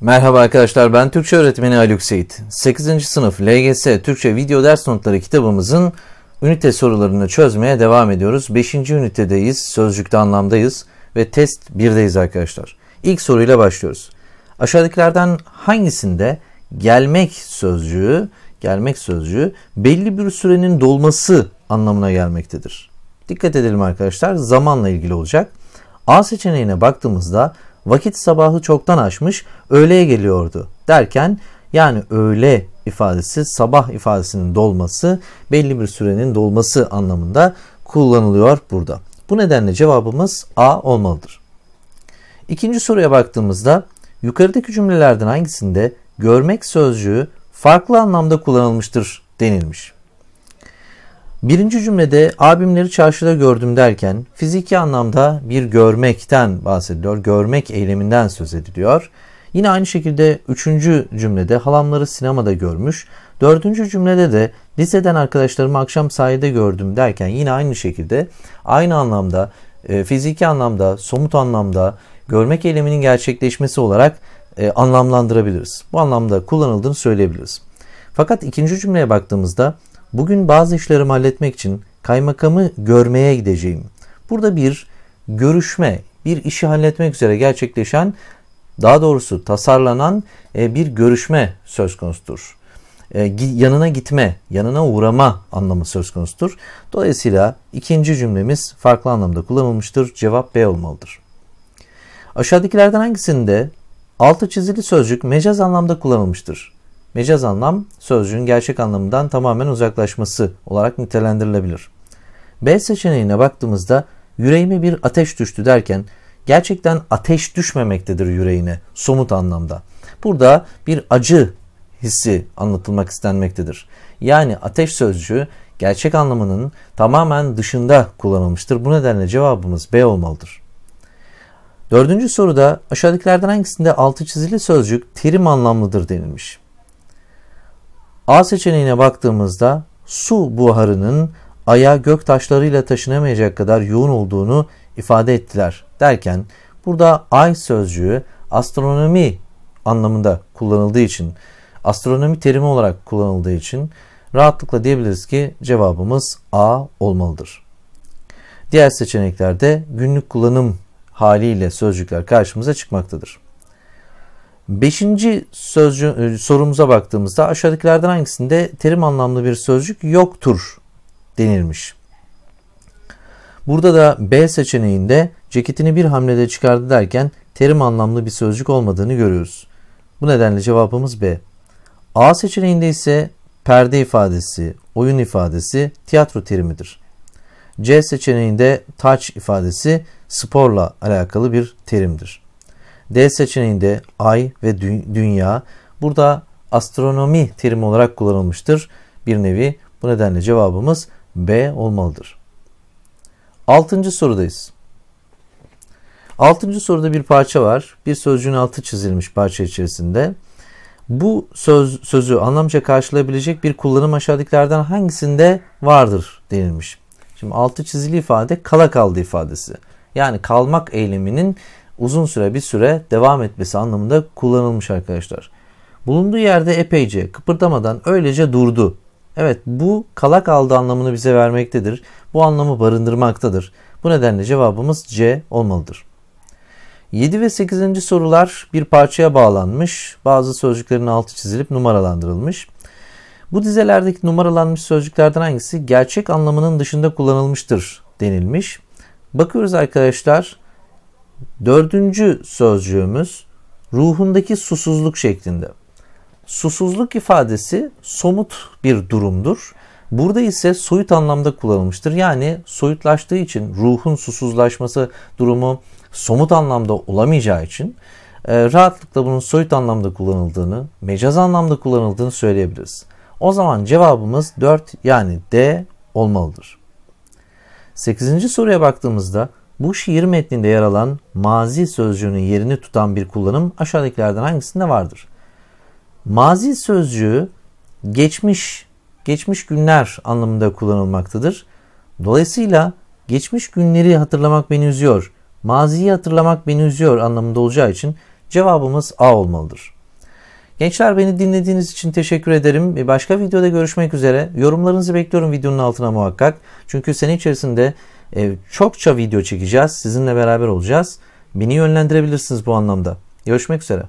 Merhaba arkadaşlar ben Türkçe öğretmeni Haluk Seyit. 8. sınıf LGS Türkçe video ders notları kitabımızın ünite sorularını çözmeye devam ediyoruz. 5. ünitedeyiz, sözcükte anlamdayız ve test 1'deyiz arkadaşlar. İlk soruyla başlıyoruz. Aşağıdakilerden hangisinde gelmek sözcüğü, gelmek sözcüğü belli bir sürenin dolması anlamına gelmektedir? Dikkat edelim arkadaşlar zamanla ilgili olacak. A seçeneğine baktığımızda vakit sabahı çoktan aşmış öğleye geliyordu derken yani öğle ifadesi sabah ifadesinin dolması belli bir sürenin dolması anlamında kullanılıyor burada. Bu nedenle cevabımız A olmalıdır. İkinci soruya baktığımızda yukarıdaki cümlelerden hangisinde görmek sözcüğü farklı anlamda kullanılmıştır denilmiş. Birinci cümlede abimleri çarşıda gördüm derken fiziki anlamda bir görmekten bahsediliyor. Görmek eyleminden söz ediliyor. Yine aynı şekilde üçüncü cümlede halamları sinemada görmüş. Dördüncü cümlede de liseden arkadaşlarımı akşam sahilde gördüm derken yine aynı şekilde aynı anlamda e, fiziki anlamda somut anlamda görmek eyleminin gerçekleşmesi olarak e, anlamlandırabiliriz. Bu anlamda kullanıldığını söyleyebiliriz. Fakat ikinci cümleye baktığımızda bugün bazı işlerimi halletmek için kaymakamı görmeye gideceğim. Burada bir görüşme, bir işi halletmek üzere gerçekleşen, daha doğrusu tasarlanan e, bir görüşme söz konusudur. E, yanına gitme, yanına uğrama anlamı söz konusudur. Dolayısıyla ikinci cümlemiz farklı anlamda kullanılmıştır. Cevap B olmalıdır. Aşağıdakilerden hangisinde altı çizili sözcük mecaz anlamda kullanılmıştır? Mecaz anlam sözcüğün gerçek anlamından tamamen uzaklaşması olarak nitelendirilebilir. B seçeneğine baktığımızda yüreğime bir ateş düştü derken gerçekten ateş düşmemektedir yüreğine somut anlamda. Burada bir acı hissi anlatılmak istenmektedir. Yani ateş sözcüğü gerçek anlamının tamamen dışında kullanılmıştır. Bu nedenle cevabımız B olmalıdır. Dördüncü soruda aşağıdakilerden hangisinde altı çizili sözcük terim anlamlıdır denilmiş. A seçeneğine baktığımızda su buharının aya gök taşlarıyla taşınamayacak kadar yoğun olduğunu ifade ettiler derken burada ay sözcüğü astronomi anlamında kullanıldığı için astronomi terimi olarak kullanıldığı için rahatlıkla diyebiliriz ki cevabımız A olmalıdır. Diğer seçeneklerde günlük kullanım haliyle sözcükler karşımıza çıkmaktadır. Beşinci sözcü, e, sorumuza baktığımızda aşağıdakilerden hangisinde terim anlamlı bir sözcük yoktur denilmiş. Burada da B seçeneğinde ceketini bir hamlede çıkardı derken terim anlamlı bir sözcük olmadığını görüyoruz. Bu nedenle cevabımız B. A seçeneğinde ise perde ifadesi, oyun ifadesi tiyatro terimidir. C seçeneğinde taç ifadesi sporla alakalı bir terimdir. D seçeneğinde ay ve dünya burada astronomi terimi olarak kullanılmıştır. Bir nevi bu nedenle cevabımız B olmalıdır. Altıncı sorudayız. Altıncı soruda bir parça var. Bir sözcüğün altı çizilmiş parça içerisinde. Bu söz, sözü anlamca karşılayabilecek bir kullanım aşağıdakilerden hangisinde vardır denilmiş. Şimdi altı çizili ifade kala kaldı ifadesi. Yani kalmak eyleminin uzun süre bir süre devam etmesi anlamında kullanılmış arkadaşlar. Bulunduğu yerde epeyce kıpırdamadan öylece durdu. Evet bu kala kaldı anlamını bize vermektedir. Bu anlamı barındırmaktadır. Bu nedenle cevabımız C olmalıdır. 7 ve 8. sorular bir parçaya bağlanmış. Bazı sözcüklerin altı çizilip numaralandırılmış. Bu dizelerdeki numaralanmış sözcüklerden hangisi gerçek anlamının dışında kullanılmıştır denilmiş. Bakıyoruz arkadaşlar Dördüncü sözcüğümüz ruhundaki susuzluk şeklinde. Susuzluk ifadesi somut bir durumdur. Burada ise soyut anlamda kullanılmıştır. Yani soyutlaştığı için ruhun susuzlaşması durumu somut anlamda olamayacağı için e, rahatlıkla bunun soyut anlamda kullanıldığını, mecaz anlamda kullanıldığını söyleyebiliriz. O zaman cevabımız 4 yani D olmalıdır. 8. soruya baktığımızda bu şiir metninde yer alan mazi sözcüğünün yerini tutan bir kullanım aşağıdakilerden hangisinde vardır? Mazi sözcüğü geçmiş, geçmiş günler anlamında kullanılmaktadır. Dolayısıyla geçmiş günleri hatırlamak beni üzüyor, maziyi hatırlamak beni üzüyor anlamında olacağı için cevabımız A olmalıdır. Gençler beni dinlediğiniz için teşekkür ederim. Bir başka videoda görüşmek üzere. Yorumlarınızı bekliyorum videonun altına muhakkak. Çünkü sene içerisinde e, çokça video çekeceğiz. Sizinle beraber olacağız. Beni yönlendirebilirsiniz bu anlamda. Görüşmek üzere.